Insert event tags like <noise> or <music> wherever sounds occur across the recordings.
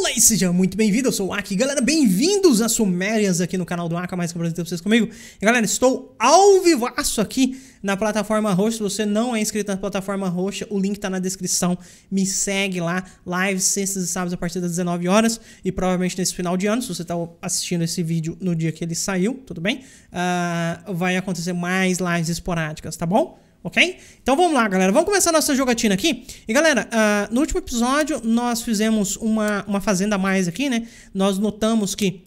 Olá e seja muito bem-vindo, eu sou o Aki. Galera, bem-vindos a Sumérias aqui no canal do Aka, mais que prazer ter vocês comigo. E, galera, estou ao vivaço aqui na plataforma roxa. Se você não é inscrito na plataforma roxa, o link tá na descrição. Me segue lá, live sextas e sábados a partir das 19 horas e provavelmente nesse final de ano, se você tá assistindo esse vídeo no dia que ele saiu, tudo bem? Uh, vai acontecer mais lives esporádicas, tá bom? ok? Então vamos lá, galera. Vamos começar nossa jogatina aqui. E, galera, uh, no último episódio nós fizemos uma, uma fazenda a mais aqui, né? Nós notamos que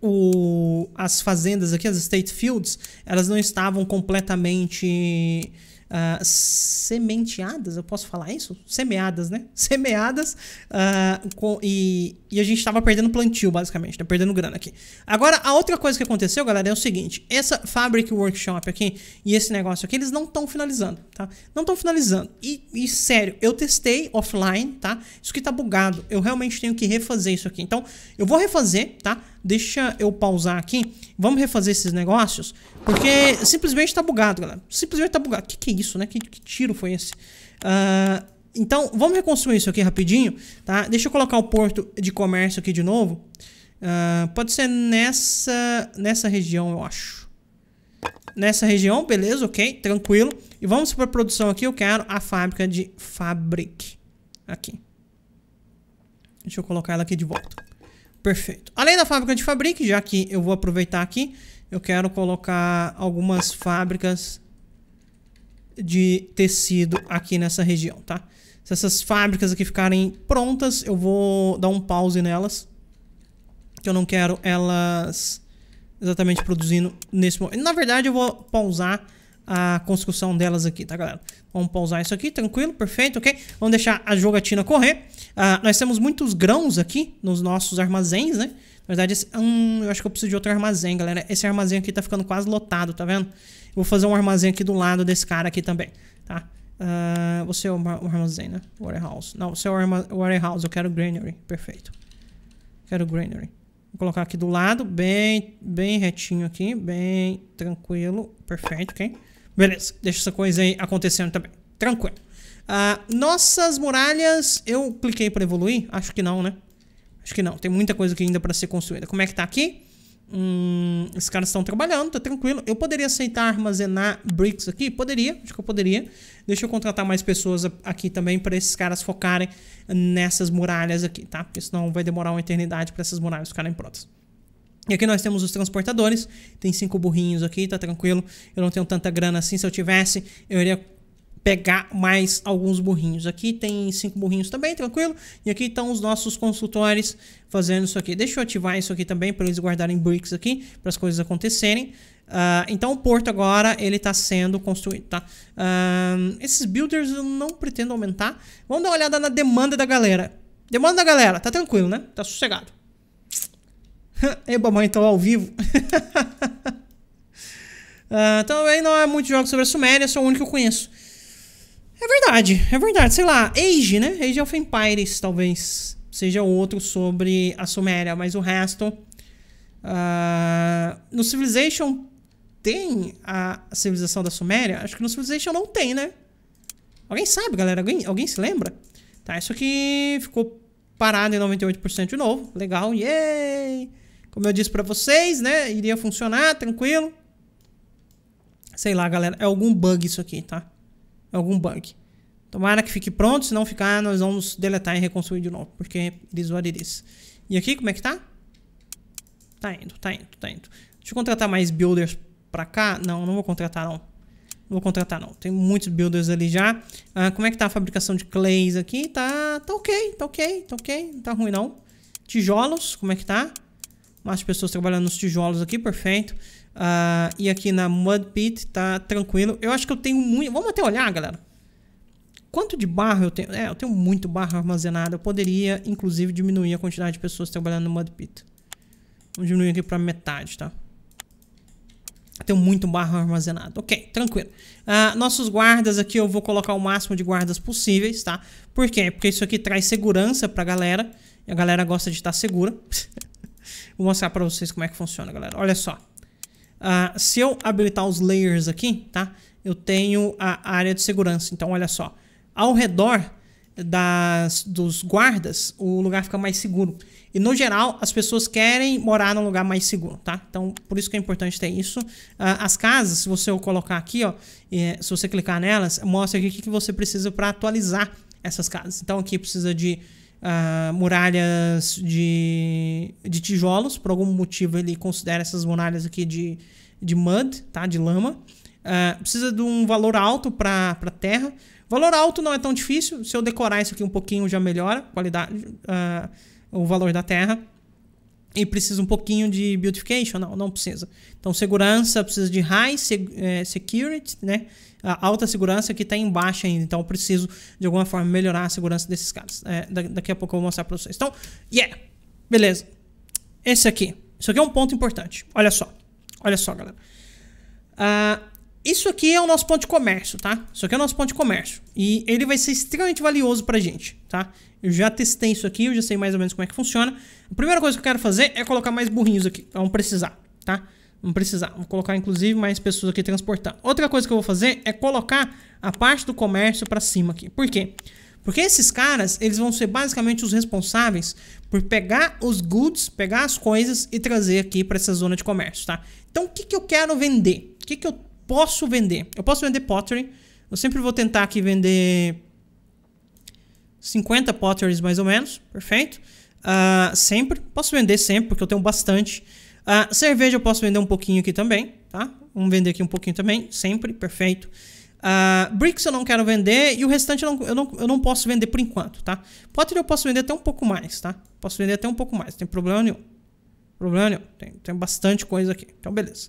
o, as fazendas aqui, as State Fields, elas não estavam completamente... Uh, sementeadas, eu posso falar isso? Semeadas, né? <laughs> Semeadas uh, com, e e a gente tava perdendo plantio, basicamente, tá perdendo grana aqui. Agora, a outra coisa que aconteceu, galera, é o seguinte: essa Fabric Workshop aqui e esse negócio aqui, eles não estão finalizando, tá? Não estão finalizando. E, e, sério, eu testei offline, tá? Isso aqui tá bugado. Eu realmente tenho que refazer isso aqui. Então, eu vou refazer, tá? Deixa eu pausar aqui. Vamos refazer esses negócios. Porque simplesmente tá bugado, galera. Simplesmente tá bugado. Que que é isso, né? Que, que tiro foi esse? Ah. Uh... Então, vamos reconstruir isso aqui rapidinho, tá? Deixa eu colocar o porto de comércio aqui de novo. Uh, pode ser nessa, nessa região, eu acho. Nessa região, beleza, ok, tranquilo. E vamos para produção aqui, eu quero a fábrica de fabric. Aqui. Deixa eu colocar ela aqui de volta. Perfeito. Além da fábrica de fabric, já que eu vou aproveitar aqui, eu quero colocar algumas fábricas de tecido aqui nessa região, tá? Se essas fábricas aqui ficarem prontas, eu vou dar um pause nelas. Que eu não quero elas exatamente produzindo nesse momento. Na verdade, eu vou pausar a construção delas aqui, tá, galera? Vamos pausar isso aqui, tranquilo, perfeito, ok? Vamos deixar a jogatina correr. Uh, nós temos muitos grãos aqui nos nossos armazéns, né? Na verdade, esse, hum, eu acho que eu preciso de outro armazém, galera. Esse armazém aqui tá ficando quase lotado, tá vendo? Eu vou fazer um armazém aqui do lado desse cara aqui também, tá? Ah, você é o armazém, né? Warehouse. Não, você é o warehouse. Eu quero granary. Perfeito. Quero granary. Vou colocar aqui do lado, bem, bem retinho aqui, bem tranquilo. Perfeito, ok? Beleza, deixa essa coisa aí acontecendo também. Tranquilo. Uh, nossas muralhas, eu cliquei para evoluir? Acho que não, né? Acho que não, tem muita coisa aqui ainda para ser construída. Como é que tá aqui? Hum, esses caras estão trabalhando, tá tranquilo. Eu poderia aceitar armazenar bricks aqui? Poderia, acho que eu poderia. Deixa eu contratar mais pessoas aqui também para esses caras focarem nessas muralhas aqui, tá? Porque senão vai demorar uma eternidade para essas muralhas ficarem prontas. E aqui nós temos os transportadores, tem cinco burrinhos aqui, tá tranquilo. Eu não tenho tanta grana assim, se eu tivesse, eu iria pegar mais alguns burrinhos. Aqui tem cinco burrinhos também, tranquilo. E aqui estão os nossos consultores fazendo isso aqui. Deixa eu ativar isso aqui também para eles guardarem bricks aqui, para as coisas acontecerem. Uh, então o porto agora ele está sendo construído, tá? Uh, esses builders eu não pretendo aumentar. Vamos dar uma olhada na demanda da galera. Demanda da galera, tá tranquilo, né? Tá sossegado. <laughs> Eba, mãe, então ao vivo. uh, <laughs> também não é muito jogo sobre a Suméria, sou o único que eu conheço. É verdade, é verdade. Sei lá, Age, né? Age of Empires, talvez seja outro sobre a Suméria, mas o resto. Uh, no Civilization tem a civilização da Suméria? Acho que no Civilization não tem, né? Alguém sabe, galera? Alguém, alguém se lembra? Tá, isso aqui ficou parado em 98% de novo. Legal, yay! Como eu disse pra vocês, né? Iria funcionar, tranquilo. Sei lá, galera. É algum bug isso aqui, tá? algum bug. Tomara que fique pronto, se não ficar, nós vamos deletar e reconstruir de novo, porque eles what it is. E aqui, como é que tá? Tá indo, tá indo, tá indo. Deixa eu contratar mais builders pra cá. Não, não vou contratar não. Não vou contratar não. Tem muitos builders ali já. Ah, como é que tá a fabricação de clays aqui? Tá, tá ok, tá ok, tá ok. Não tá ruim não. Tijolos, como é que tá? Mais pessoas trabalhando nos tijolos aqui, perfeito. Uh, e aqui na Mud Pit tá tranquilo. Eu acho que eu tenho muito. Vamos até olhar, galera. Quanto de barro eu tenho? É, eu tenho muito barro armazenado. Eu poderia, inclusive, diminuir a quantidade de pessoas trabalhando no Mud Pit. Vamos diminuir aqui para metade, tá? Eu tenho muito barro armazenado. Ok, tranquilo. Uh, nossos guardas aqui eu vou colocar o máximo de guardas possíveis, tá? Por quê? Porque isso aqui traz segurança pra galera. E a galera gosta de estar segura. <laughs> vou mostrar pra vocês como é que funciona, galera. Olha só. Uh, se eu habilitar os layers aqui, tá? Eu tenho a área de segurança. Então, olha só. Ao redor das, dos guardas, o lugar fica mais seguro. E no geral, as pessoas querem morar num lugar mais seguro, tá? Então, por isso que é importante ter isso. Uh, as casas, se você colocar aqui, ó, e, se você clicar nelas, mostra aqui o que você precisa para atualizar essas casas. Então, aqui precisa de ah, muralhas de, de tijolos. Por algum motivo ele considera essas muralhas aqui de, de mud, tá? de lama. Ah, precisa de um valor alto para terra. Valor alto não é tão difícil. Se eu decorar isso aqui um pouquinho já melhora qualidade, ah, o valor da terra e precisa um pouquinho de beautification? Não, não precisa. Então, segurança precisa de high eh, security, né? A alta segurança que está em baixa ainda. Então, eu preciso, de alguma forma, melhorar a segurança desses caras. É, daqui a pouco eu vou mostrar para vocês. Então, yeah. Beleza. Esse aqui. Isso aqui é um ponto importante. Olha só. Olha só, galera. Uh, isso aqui é o nosso ponto de comércio, tá? Isso aqui é o nosso ponto de comércio. E ele vai ser extremamente valioso pra gente, tá? Eu já testei isso aqui, eu já sei mais ou menos como é que funciona. A primeira coisa que eu quero fazer é colocar mais burrinhos aqui. Então, vamos precisar, tá? Vamos precisar. Vou colocar, inclusive, mais pessoas aqui transportando. Outra coisa que eu vou fazer é colocar a parte do comércio para cima aqui. Por quê? Porque esses caras, eles vão ser basicamente os responsáveis por pegar os goods, pegar as coisas e trazer aqui para essa zona de comércio, tá? Então, o que, que eu quero vender? O que, que eu posso vender? Eu posso vender pottery. Eu sempre vou tentar aqui vender 50 potteries mais ou menos, perfeito. Uh, sempre, posso vender sempre, porque eu tenho bastante. Uh, cerveja eu posso vender um pouquinho aqui também, tá? Vamos vender aqui um pouquinho também, sempre, perfeito. Uh, bricks eu não quero vender e o restante eu não, eu, não, eu não posso vender por enquanto, tá? Potter eu posso vender até um pouco mais, tá? Posso vender até um pouco mais, não tem problema nenhum. Problema nenhum, tem, tem bastante coisa aqui, então beleza.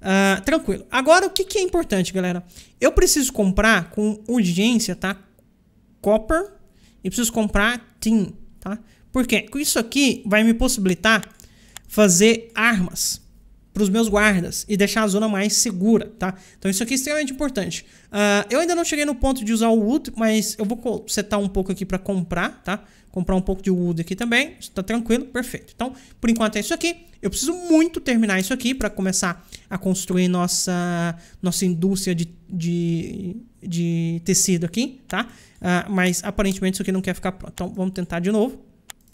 Uh, tranquilo. Agora o que, que é importante, galera? Eu preciso comprar com urgência, tá? Copper, e preciso comprar tin, tá? Porque com isso aqui vai me possibilitar fazer armas para os meus guardas e deixar a zona mais segura, tá? Então isso aqui é extremamente importante. Uh, eu ainda não cheguei no ponto de usar o wood, mas eu vou setar um pouco aqui para comprar, tá? Comprar um pouco de wood aqui também, está tranquilo, perfeito. Então, por enquanto é isso aqui. Eu preciso muito terminar isso aqui para começar a construir nossa, nossa indústria de, de, de tecido aqui, tá? Uh, mas aparentemente isso aqui não quer ficar pronto. Então vamos tentar de novo.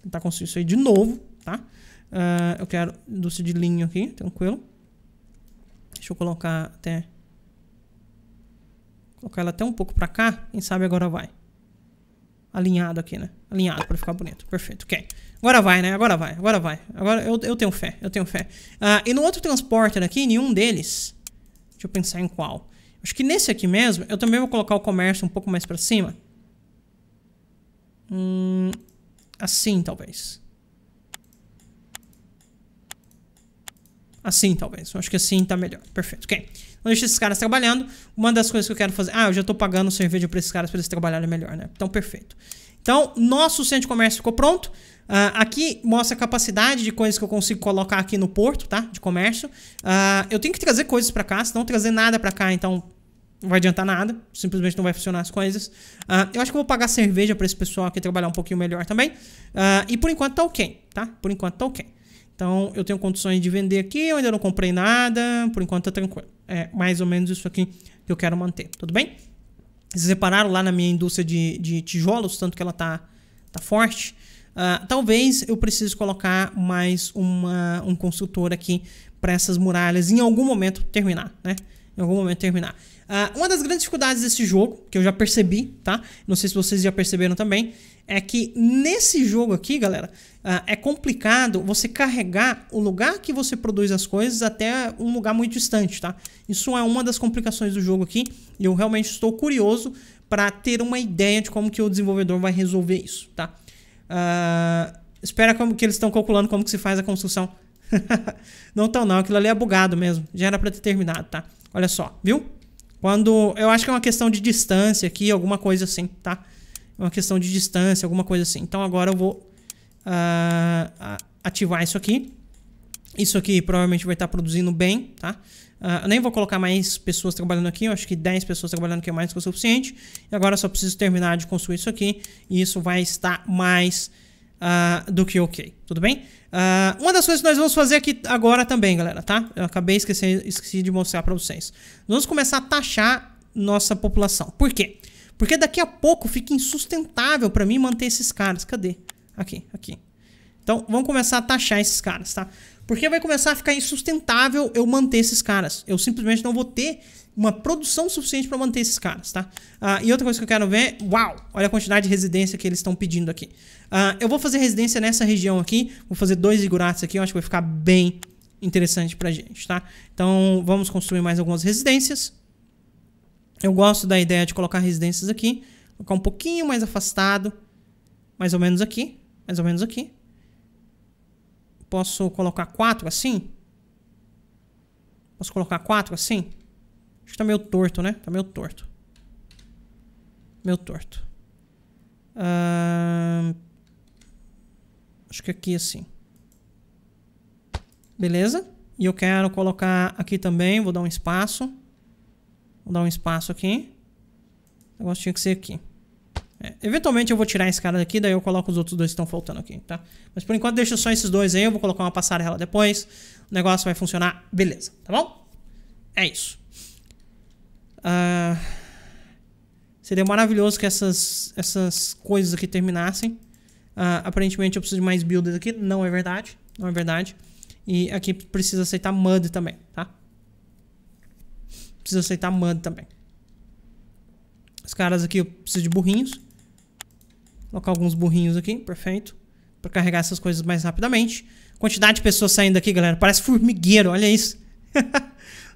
Tentar construir isso aí de novo, Tá? Uh, eu quero de linho aqui, tranquilo. Deixa eu colocar até... Colocar ela até um pouco pra cá. Quem sabe agora vai. Alinhado aqui, né? Alinhado pra ficar bonito. Perfeito, ok. Agora vai, né? Agora vai, agora vai. Agora eu, eu tenho fé, eu tenho fé. Uh, e no outro transporter aqui, nenhum deles... Deixa eu pensar em qual. Acho que nesse aqui mesmo, eu também vou colocar o comércio um pouco mais pra cima. Hum, assim, talvez. Assim, talvez. Eu acho que assim tá melhor. Perfeito, ok. Então deixa esses caras trabalhando. Uma das coisas que eu quero fazer... Ah, eu já tô pagando cerveja pra esses caras pra eles trabalharem melhor, né? Então, perfeito. Então, nosso centro de comércio ficou pronto. Uh, aqui mostra a capacidade de coisas que eu consigo colocar aqui no porto, tá? De comércio. Uh, eu tenho que trazer coisas pra cá. Se não trazer nada pra cá, então não vai adiantar nada, simplesmente não vai funcionar as coisas. Uh, eu acho que eu vou pagar cerveja para esse pessoal aqui trabalhar um pouquinho melhor também. Uh, e por enquanto tá ok, tá? Por enquanto tá ok. Então, eu tenho condições de vender aqui, eu ainda não comprei nada, por enquanto tá tranquilo. É mais ou menos isso aqui que eu quero manter, tudo bem? Vocês repararam lá na minha indústria de, de tijolos, tanto que ela tá, tá forte. Uh, talvez eu precise colocar mais uma, um construtor aqui para essas muralhas em algum momento terminar, né? Em algum momento terminar. Uh, uma das grandes dificuldades desse jogo, que eu já percebi, tá? Não sei se vocês já perceberam também, é que nesse jogo aqui, galera, ah, é complicado você carregar o lugar que você produz as coisas até um lugar muito distante, tá? Isso é uma das complicações do jogo aqui e eu realmente estou curioso para ter uma ideia de como que o desenvolvedor vai resolver isso, tá? Uh, espera como que eles estão calculando como que se faz a construção. <laughs> não tão não, aquilo ali é bugado mesmo. Já era para ter terminado, tá? Olha só, viu? Quando eu acho que é uma questão de distância aqui, alguma coisa assim, tá? uma questão de distância, alguma coisa assim. Então agora eu vou uh, ativar isso aqui. Isso aqui provavelmente vai estar produzindo bem, tá? Uh, nem vou colocar mais pessoas trabalhando aqui, eu acho que 10 pessoas trabalhando aqui é mais que o suficiente. E agora eu só preciso terminar de construir isso aqui e isso vai estar mais uh, do que ok, tudo bem? Uh, uma das coisas que nós vamos fazer aqui agora também, galera, tá? Eu acabei esquecendo, esqueci de mostrar para vocês. vamos começar a taxar nossa população. Por quê? Porque daqui a pouco fica insustentável para mim manter esses caras. Cadê? Aqui, aqui. Então, vamos começar a taxar esses caras, tá? Porque vai começar a ficar insustentável eu manter esses caras. Eu simplesmente não vou ter uma produção suficiente para manter esses caras, tá? Uh, e outra coisa que eu quero ver, uau, olha a quantidade de residência que eles estão pedindo aqui. Uh, eu vou fazer residência nessa região aqui, vou fazer dois igurates aqui, eu acho que vai ficar bem interessante pra gente, tá? Então, vamos construir mais algumas residências. Eu gosto da ideia de colocar residências aqui, colocar um pouquinho mais afastado, mais ou menos aqui, mais ou menos aqui. Posso colocar quatro assim? Posso colocar quatro assim? Acho que tá meio torto, né? Tá meio torto. Meio torto. Uh... Acho que aqui assim. Beleza? E eu quero colocar aqui também, vou dar um espaço. Vou dar um espaço aqui. O negócio tinha que ser aqui. É, eventualmente eu vou tirar esse cara daqui, daí eu coloco os outros dois que estão faltando aqui, tá? Mas por enquanto deixa só esses dois aí, eu vou colocar uma passarela depois. O negócio vai funcionar, beleza, tá bom? É isso. Uh, seria maravilhoso que essas, essas coisas aqui terminassem. Uh, aparentemente eu preciso de mais builders aqui, não é verdade, não é verdade. E aqui precisa aceitar MUD também, tá? Preciso aceitar mud também. Os caras aqui eu preciso de burrinhos. Colocar alguns burrinhos aqui, perfeito. Pra carregar essas coisas mais rapidamente. Quantidade de pessoas saindo aqui, galera. Parece formigueiro, olha isso. <laughs>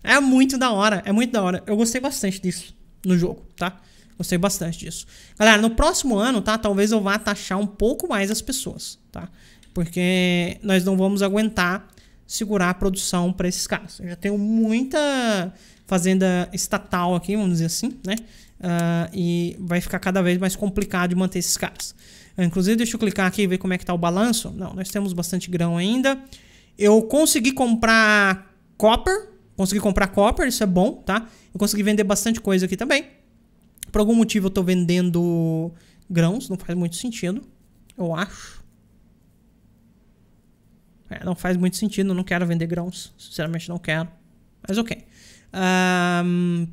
é muito da hora, é muito da hora. Eu gostei bastante disso no jogo, tá? Gostei bastante disso. Galera, no próximo ano, tá? Talvez eu vá taxar um pouco mais as pessoas, tá? Porque nós não vamos aguentar segurar a produção para esses caras. Eu já tenho muita fazenda estatal aqui, vamos dizer assim, né? Uh, e vai ficar cada vez mais complicado de manter esses caras. Inclusive, deixa eu clicar aqui e ver como é que tá o balanço. Não, nós temos bastante grão ainda. Eu consegui comprar copper, consegui comprar copper, isso é bom, tá? Eu consegui vender bastante coisa aqui também. Por algum motivo eu tô vendendo grãos, não faz muito sentido, eu acho. É, não faz muito sentido, não quero vender grãos, sinceramente não quero. Mas ok. Um,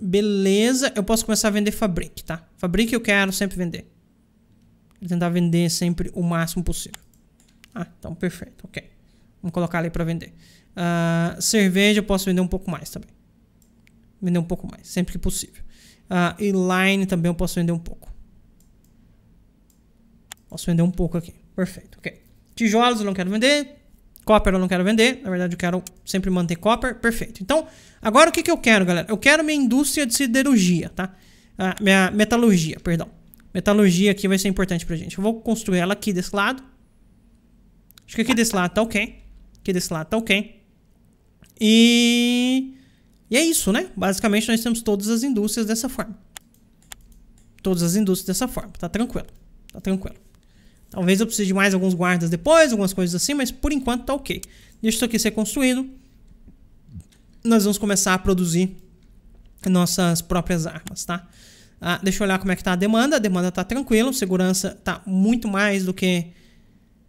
beleza, eu posso começar a vender Fabric, tá? Fabric eu quero sempre vender. tentar vender sempre o máximo possível. Ah, então perfeito, ok. Vamos colocar ali para vender. Uh, cerveja eu posso vender um pouco mais também. Vender um pouco mais, sempre que possível. Uh, e line também eu posso vender um pouco. Posso vender um pouco aqui. Perfeito, ok. Tijolos eu não quero vender. Copper eu não quero vender, na verdade eu quero sempre manter copper, perfeito. Então, agora o que, que eu quero, galera? Eu quero minha indústria de siderurgia, tá? minha metalurgia, perdão. Metalurgia aqui vai ser importante pra gente. Eu vou construir ela aqui desse lado. Acho que aqui desse lado tá ok. Aqui desse lado tá ok. E... E é isso, né? Basicamente nós temos todas as indústrias dessa forma. Todas as indústrias dessa forma, tá tranquilo. Tá tranquilo. Talvez eu precise de mais alguns guardas depois, algumas coisas assim, mas por enquanto tá ok. Deixa isso aqui ser construído. Nós vamos começar a produzir nossas próprias armas, tá? Ah, deixa eu olhar como é que tá a demanda. A demanda tá tranquila, segurança tá muito mais do que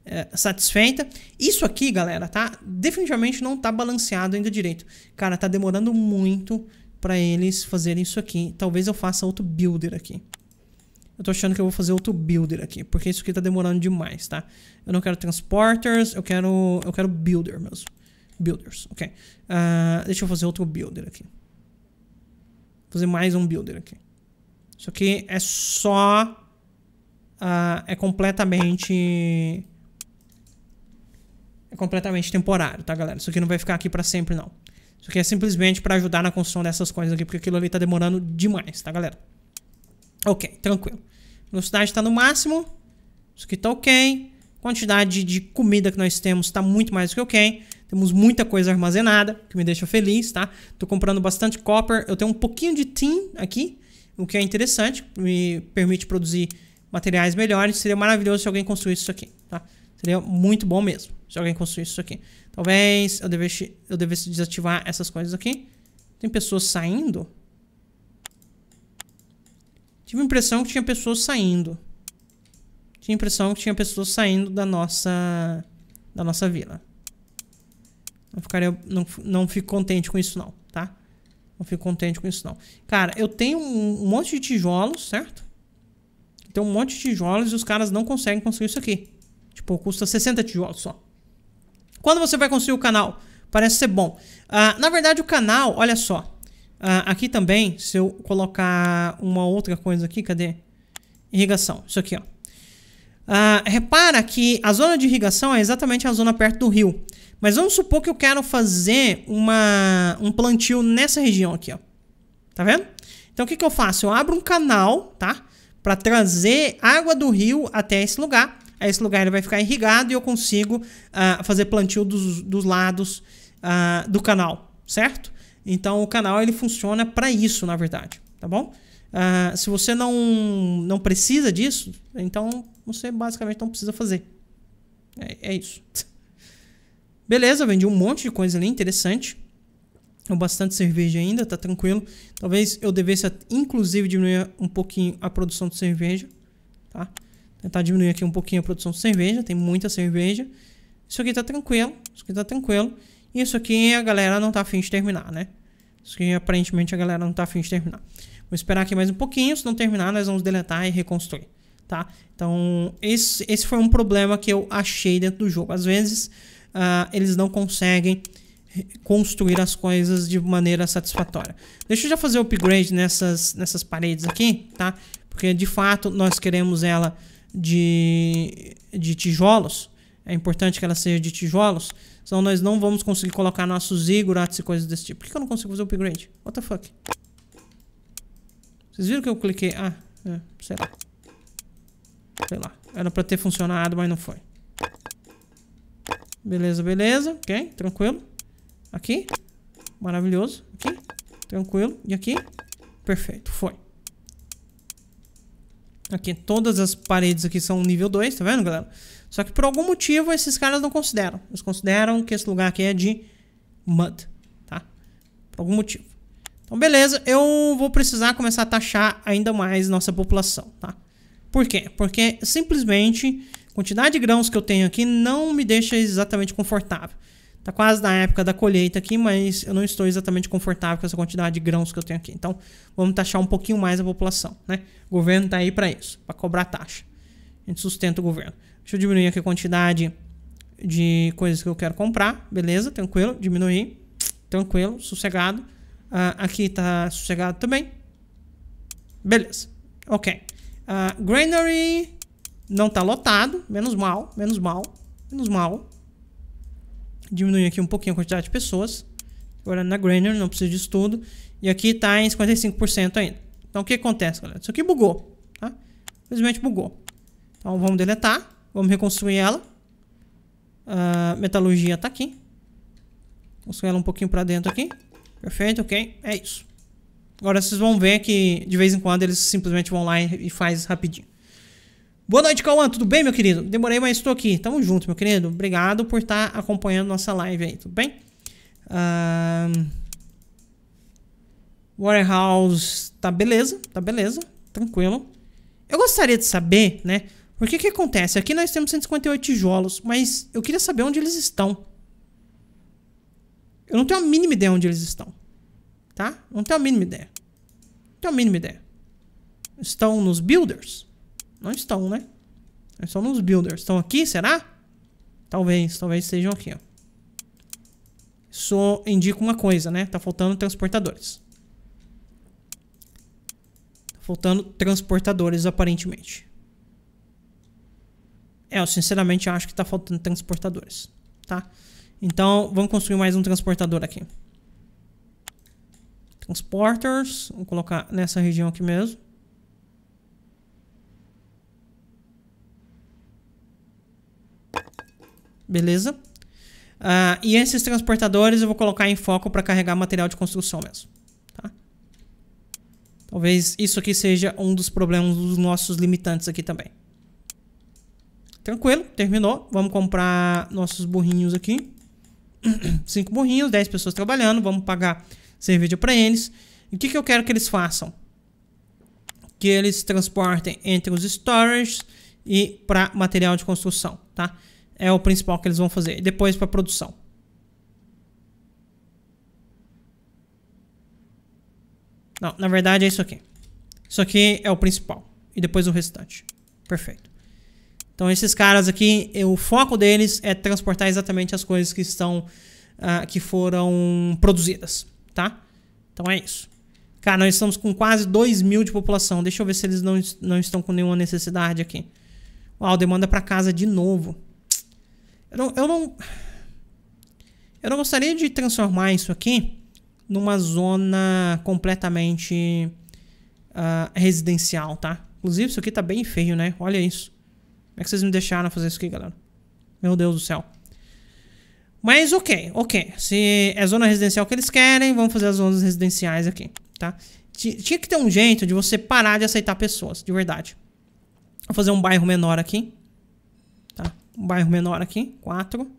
é, satisfeita. Isso aqui, galera, tá? Definitivamente não tá balanceado ainda direito. Cara, tá demorando muito para eles fazerem isso aqui. Talvez eu faça outro builder aqui. Eu tô achando que eu vou fazer outro builder aqui, porque isso aqui tá demorando demais, tá? Eu não quero transporters, eu quero, eu quero builder mesmo. Builders, ok. Uh, deixa eu fazer outro builder aqui. Vou fazer mais um builder aqui. Isso aqui é só... Uh, é completamente... É completamente temporário, tá, galera? Isso aqui não vai ficar aqui pra sempre, não. Isso aqui é simplesmente pra ajudar na construção dessas coisas aqui, porque aquilo ali tá demorando demais, tá, galera? Ok, tranquilo. Velocidade está no máximo. Isso aqui está ok. Quantidade de comida que nós temos está muito mais do que ok. Temos muita coisa armazenada, que me deixa feliz, tá? Estou comprando bastante copper. Eu tenho um pouquinho de tin aqui, o que é interessante. Me permite produzir materiais melhores. Seria maravilhoso se alguém construísse isso aqui, tá? Seria muito bom mesmo se alguém construísse isso aqui. Talvez eu devesse, eu devesse desativar essas coisas aqui. Tem pessoas saindo? Tive a impressão que tinha pessoas saindo. Tinha a impressão que tinha pessoas saindo da nossa da nossa vila. Não ficaria não, não fico contente com isso não, tá? Não fico contente com isso não. Cara, eu tenho um monte de tijolos, certo? Tem um monte de tijolos e os caras não conseguem construir isso aqui. Tipo, custa 60 tijolos só. Quando você vai construir o canal? Parece ser bom. Ah, na verdade, o canal, olha só. Ah, aqui também, se eu colocar uma outra coisa aqui, cadê? Irrigação, isso aqui, ó. Ah, repara que a zona de irrigação é exatamente a zona perto do rio. Mas vamos supor que eu quero fazer uma, um plantio nessa região aqui, ó. Tá vendo? Então o que, que eu faço? Eu abro um canal, tá? Para trazer água do rio até esse lugar. Aí esse lugar ele vai ficar irrigado e eu consigo ah, fazer plantio dos, dos lados ah, do canal, certo? Então o canal ele funciona para isso, na verdade, tá bom? Uh, se você não, não precisa disso, então você basicamente não precisa fazer. É, é isso. Beleza, vendi um monte de coisa ali interessante. Tenho bastante cerveja ainda, tá tranquilo. Talvez eu devesse, inclusive, diminuir um pouquinho a produção de cerveja. Tá? Tentar diminuir aqui um pouquinho a produção de cerveja. Tem muita cerveja. Isso aqui tá tranquilo. Isso aqui tá tranquilo. Isso aqui a galera não tá afim de terminar, né? Isso aqui aparentemente a galera não tá afim de terminar. Vou esperar aqui mais um pouquinho, se não terminar nós vamos deletar e reconstruir, tá? Então esse, esse foi um problema que eu achei dentro do jogo. Às vezes uh, eles não conseguem construir as coisas de maneira satisfatória. Deixa eu já fazer o upgrade nessas, nessas paredes aqui, tá? Porque de fato nós queremos ela de, de tijolos. É importante que ela seja de tijolos. Senão nós não vamos conseguir colocar nossos ziggurats e coisas desse tipo. Por que eu não consigo fazer o upgrade? What the fuck? Vocês viram que eu cliquei? Ah, é, sei lá. Sei lá. Era pra ter funcionado, mas não foi. Beleza, beleza. Ok, tranquilo. Aqui. Maravilhoso. Aqui. Tranquilo. E aqui. Perfeito, foi. Aqui, todas as paredes aqui são nível 2, tá vendo, galera? Só que por algum motivo esses caras não consideram. Eles consideram que esse lugar aqui é de mud, tá? Por algum motivo. Então, beleza, eu vou precisar começar a taxar ainda mais nossa população, tá? Por quê? Porque simplesmente a quantidade de grãos que eu tenho aqui não me deixa exatamente confortável. Tá quase na época da colheita aqui, mas eu não estou exatamente confortável com essa quantidade de grãos que eu tenho aqui. Então, vamos taxar um pouquinho mais a população, né? O governo tá aí para isso, para cobrar taxa. A gente sustenta o governo. Deixa eu diminuir aqui a quantidade de coisas que eu quero comprar. Beleza, tranquilo. Diminuir. Tranquilo, sossegado. Uh, aqui tá sossegado também. Beleza. Ok. Uh, granary não tá lotado. Menos mal, menos mal, menos mal. Diminuir aqui um pouquinho a quantidade de pessoas. Agora na granary, não preciso disso tudo. E aqui tá em 55% ainda. Então o que acontece, galera? Isso aqui bugou, tá? Simplesmente bugou. Então vamos deletar. Vamos reconstruir ela. A metalurgia tá aqui. Construir ela um pouquinho pra dentro aqui. Perfeito, ok. É isso. Agora vocês vão ver que de vez em quando eles simplesmente vão lá e, faz rapidinho. Boa noite, Cauã. Tudo bem, meu querido? Demorei, mas estou aqui. Tamo junto, meu querido. Obrigado por estar tá acompanhando nossa live aí, tudo bem? Um... Warehouse tá beleza, tá beleza, tranquilo. Eu gostaria de saber, né? O que que acontece? Aqui nós temos 158 tijolos, mas eu queria saber onde eles estão. Eu não tenho a mínima ideia onde eles estão. Tá? Não tenho a mínima ideia. Não tenho a mínima ideia. Estão nos builders? Não estão, né? Estão nos builders. Estão aqui, será? Talvez, talvez estejam aqui, ó. Isso indica uma coisa, né? Tá faltando transportadores. Tá faltando transportadores, aparentemente. É, eu sinceramente acho que tá faltando transportadores, tá? Então, vamos construir mais um transportador aqui. Transporters, vou colocar nessa região aqui mesmo. Beleza? Uh, e esses transportadores eu vou colocar em foco para carregar material de construção mesmo. Tá? Talvez isso aqui seja um dos problemas dos nossos limitantes aqui também. Tranquilo, terminou. Vamos comprar nossos burrinhos aqui. <clears throat> Cinco burrinhos, dez pessoas trabalhando. Vamos pagar cerveja para eles. E o que, que eu quero que eles façam? Que eles transportem entre os storages e para material de construção, tá? É o principal que eles vão fazer. E depois para produção. Não, na verdade é isso aqui. Isso aqui é o principal. E depois o restante. Perfeito. Então esses caras aqui, o foco deles é transportar exatamente as coisas que estão uh, que foram produzidas, tá? Então é isso. Cara, nós estamos com quase 2 mil de população. Deixa eu ver se eles não, não estão com nenhuma necessidade aqui. Uau, demanda para casa de novo. Eu não, eu não... Eu não gostaria de transformar isso aqui numa zona completamente uh, residencial, tá? Inclusive, isso aqui tá bem feio, né? Olha isso. Como é que vocês me deixaram fazer isso aqui, galera? Meu Deus do céu. Mas ok, ok. Se é zona residencial que eles querem, vamos fazer as zonas residenciais aqui, tá? Tinha que ter um jeito de você parar de aceitar pessoas, de verdade. Vou fazer um bairro menor aqui. Tá? Um bairro menor aqui. Quatro.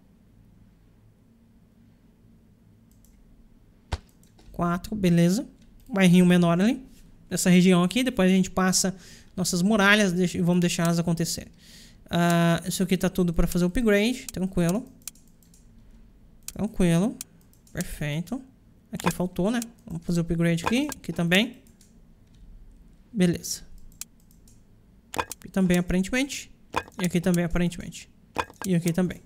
Quatro, beleza. Um bairrinho menor ali. Nessa região aqui. Depois a gente passa nossas muralhas e vamos deixar elas acontecerem. Uh, isso aqui tá tudo para fazer upgrade, tranquilo. Tranquilo. Perfeito. Aqui faltou, né? Vamos fazer upgrade aqui, aqui também. Beleza. Aqui também, aparentemente. E aqui também, aparentemente. E aqui também.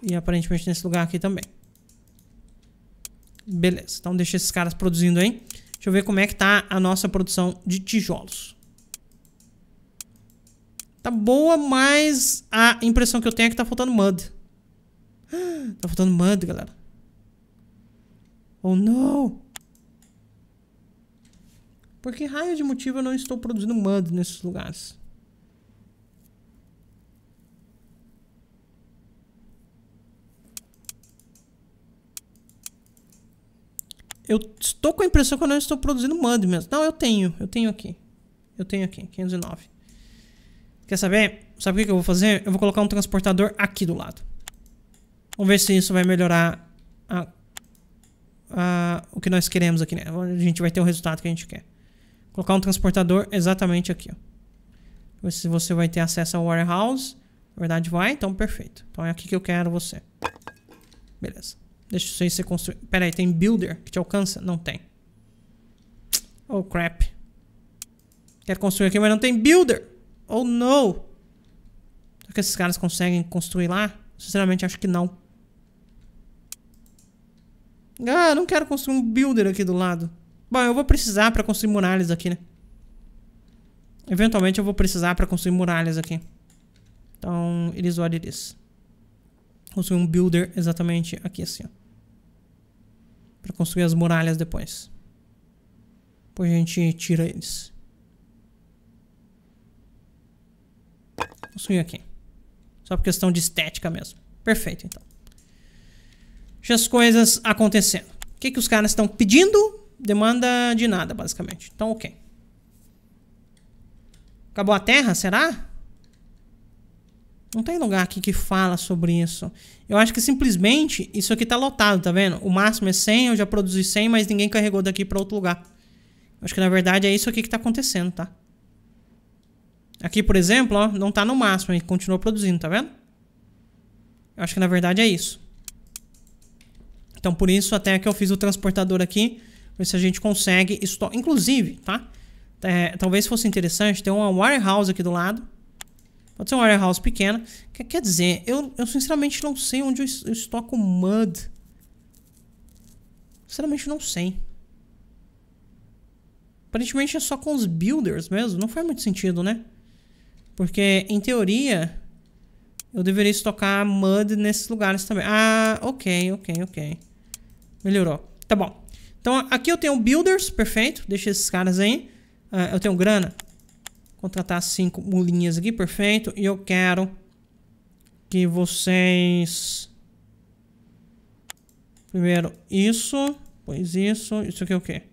E aparentemente nesse lugar aqui também. Beleza. Então deixa esses caras produzindo aí. Deixa eu ver como é que tá a nossa produção de tijolos. Tá boa, mas a impressão que eu tenho é que tá faltando mud. <gasps> Tá faltando mud, galera. Oh, não! Por que raio de motivo eu não estou produzindo mud nesses lugares? Eu estou com a impressão que eu não estou produzindo mud mesmo. Não, eu tenho. Eu tenho aqui. Eu tenho aqui. 509. Quer saber? Sabe o que eu vou fazer? Eu vou colocar um transportador aqui do lado. Vamos ver se isso vai melhorar a, a, o que nós queremos aqui, né? A gente vai ter o resultado que a gente quer. Vou colocar um transportador exatamente aqui, ó. Ver se você vai ter acesso ao warehouse. Na verdade vai, então perfeito. Então é aqui que eu quero você. Beleza. Deixa isso aí ser construído. Pera aí, tem builder que te alcança? Não tem. Oh, crap. Quero construir aqui, mas não tem builder. Oh não! Será que esses caras conseguem construir lá? Sinceramente, acho que não. Ah, não quero construir um builder aqui do lado. Bom, eu vou precisar pra construir muralhas aqui, né? Eventualmente eu vou precisar pra construir muralhas aqui. Então, eles olham eles. Construir um builder exatamente aqui assim, ó. Pra construir as muralhas depois. Depois a gente tira eles. construir aqui. Só por questão de estética mesmo. Perfeito, então. Deixa as coisas acontecendo. O que, que os caras estão pedindo? Demanda de nada, basicamente. Então, ok. Acabou a terra, será? Não tem lugar aqui que fala sobre isso. Eu acho que simplesmente isso aqui tá lotado, tá vendo? O máximo é 100, eu já produzi 100, mas ninguém carregou daqui para outro lugar. Eu acho que na verdade é isso aqui que tá acontecendo, tá? Aqui, por exemplo, ó, não está no máximo e continua produzindo, tá vendo? Eu acho que na verdade é isso. Então, por isso, até que eu fiz o transportador aqui, ver se a gente consegue... Esto... Inclusive, tá? É, talvez fosse interessante ter uma warehouse aqui do lado. Pode ser uma warehouse pequena. Que, quer dizer, eu, eu sinceramente não sei onde eu, eu estoco mud. Sinceramente não sei. Aparentemente é só com os builders mesmo. Não faz muito sentido, né? Porque, em teoria, eu deveria estocar mud nesses lugares também. Ah, ok, ok, ok. Melhorou. Tá bom. Então, aqui eu tenho builders, perfeito. Deixa esses caras aí. Uh, eu tenho grana. Contratar cinco mulinhas aqui, perfeito. E eu quero que vocês... Primeiro isso, pois isso. Isso aqui é o quê?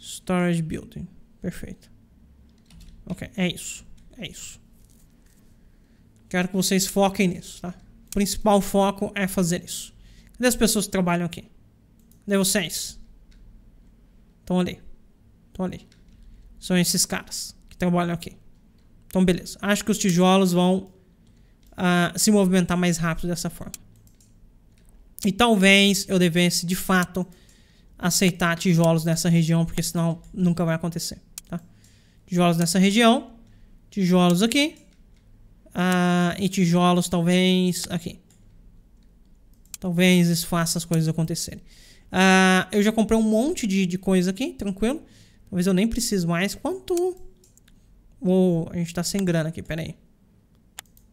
Storage Building. Perfeito. Ok, é isso. É isso. Quero que vocês foquem nisso, tá? O principal foco é fazer isso. Cadê as pessoas que trabalham aqui? Cadê vocês? Estão ali. Estão ali. São esses caras que trabalham aqui. Então, beleza. Acho que os tijolos vão uh, se movimentar mais rápido dessa forma. E talvez eu devesse, de fato, aceitar tijolos nessa região, porque senão nunca vai acontecer. Tá? Tijolos nessa região. Tijolos aqui. Ah, e tijolos talvez aqui. Talvez isso faça as coisas acontecerem. Ah, eu já comprei um monte de, de coisa aqui, tranquilo. Talvez eu nem precise mais. Quanto... Uou, a gente tá sem grana aqui, peraí.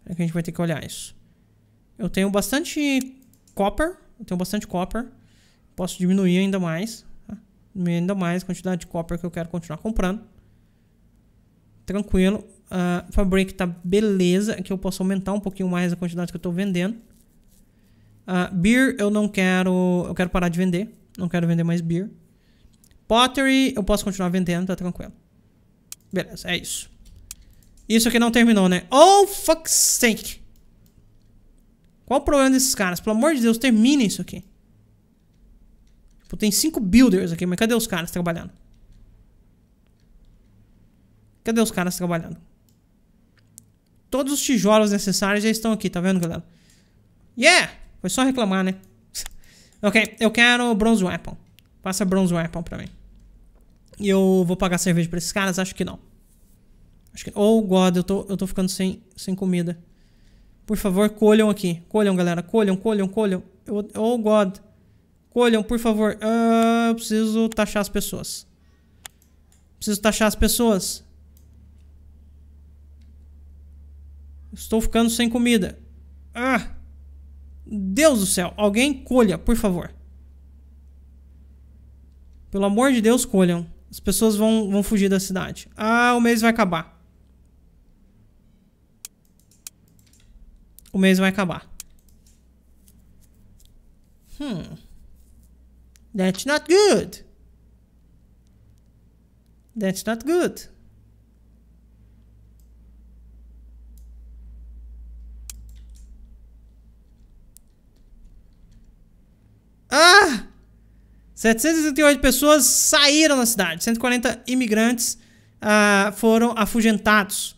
que a gente vai ter que olhar isso. Eu tenho bastante copper. Eu tenho bastante copper. Posso diminuir ainda mais. Tá? Diminuir ainda mais a quantidade de copper que eu quero continuar comprando. Tranquilo uh, Fabric tá beleza. Aqui eu posso aumentar um pouquinho mais a quantidade que eu tô vendendo. Uh, beer eu não quero... Eu quero parar de vender. Não quero vender mais beer. Pottery eu posso continuar vendendo, tá tranquilo. Beleza, é isso. Isso aqui não terminou, né? Oh, fuck's sake! Qual o problema desses caras? Pelo amor de Deus, terminem isso aqui. Tipo, tem cinco builders aqui, mas cadê os caras trabalhando? Cadê os caras trabalhando? Todos os tijolos necessários já estão aqui, tá vendo, galera? Yeah! Foi só reclamar, né? <laughs> ok, eu quero Bronze Weapon. Passa Bronze Weapon pra mim. E eu vou pagar cerveja pra esses caras? Acho que não. Acho que... Oh, God, eu tô, eu tô ficando sem, sem comida. Por favor, colham aqui. Colham, galera. Colham, colham, colham. oh, God. Colham, por favor. Uh, eu preciso taxar as pessoas. Preciso taxar as pessoas. Estou ficando sem comida. Ah! Deus do céu, alguém colha, por favor. Pelo amor de Deus, colham. As pessoas vão, vão fugir da cidade. Ah, o mês vai acabar. O mês vai acabar. Hmm. That's not good. That's not good. 768 pessoas saíram da cidade, 140 imigrantes ah, foram afugentados.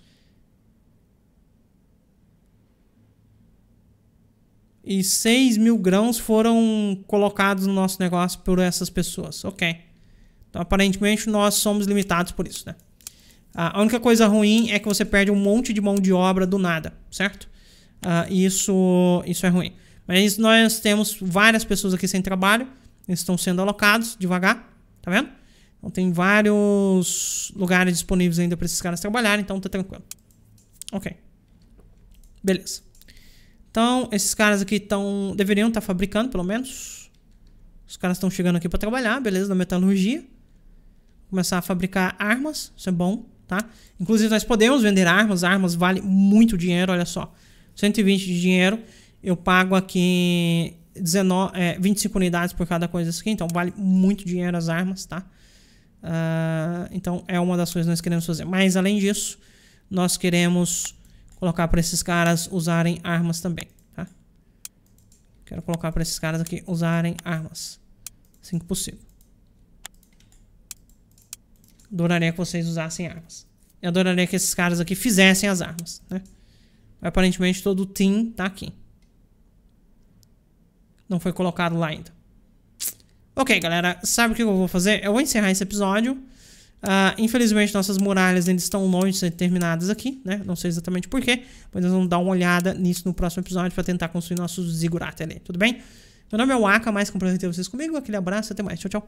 E 6 mil grãos foram colocados no nosso negócio por essas pessoas. Ok. Então, aparentemente, nós somos limitados por isso, né? Ah, a única coisa ruim é que você perde um monte de mão de obra do nada, certo? Ah, isso, isso é ruim. Mas nós temos várias pessoas aqui sem trabalho. Eles estão sendo alocados devagar, tá vendo? Então tem vários lugares disponíveis ainda para esses caras trabalharem, então tá tranquilo. Ok. Beleza. Então, esses caras aqui estão. deveriam estar tá fabricando, pelo menos. Os caras estão chegando aqui para trabalhar, beleza, na metalurgia. Começar a fabricar armas, isso é bom, tá? Inclusive, nós podemos vender armas, armas vale muito dinheiro, olha só. 120 de dinheiro, eu pago aqui 19, é, 25 unidades por cada coisa isso aqui, então vale muito dinheiro as armas, tá? Uh, então é uma das coisas que nós queremos fazer. Mas além disso, nós queremos colocar para esses caras usarem armas também, tá? Quero colocar para esses caras aqui usarem armas, assim que possível. Adoraria que vocês usassem armas. E adoraria que esses caras aqui fizessem as armas, né? Aparentemente todo o team tá aqui não foi colocado lá ainda. Ok, galera, sabe o que eu vou fazer? Eu vou encerrar esse episódio. Uh, infelizmente, nossas muralhas ainda estão longe de ser terminadas aqui, né? Não sei exatamente porquê, mas nós vamos dar uma olhada nisso no próximo episódio para tentar construir nossos zigurate ali, tudo bem? Meu nome é Waka, mais comprometeu vocês comigo. Aquele abraço, até mais. Tchau, tchau.